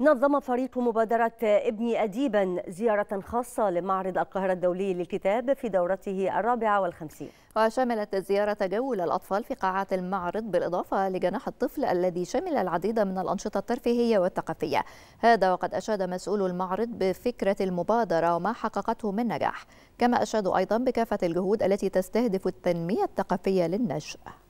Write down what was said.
نظم فريق مبادرة ابني أديبا زيارة خاصة لمعرض القاهرة الدولي للكتاب في دورته الرابعة والخمسين وشملت الزيارة تجول الأطفال في قاعات المعرض بالإضافة لجناح الطفل الذي شمل العديد من الأنشطة الترفيهية والثقافية هذا وقد أشاد مسؤول المعرض بفكرة المبادرة وما حققته من نجاح كما أشادوا أيضا بكافة الجهود التي تستهدف التنمية الثقافية للنشأ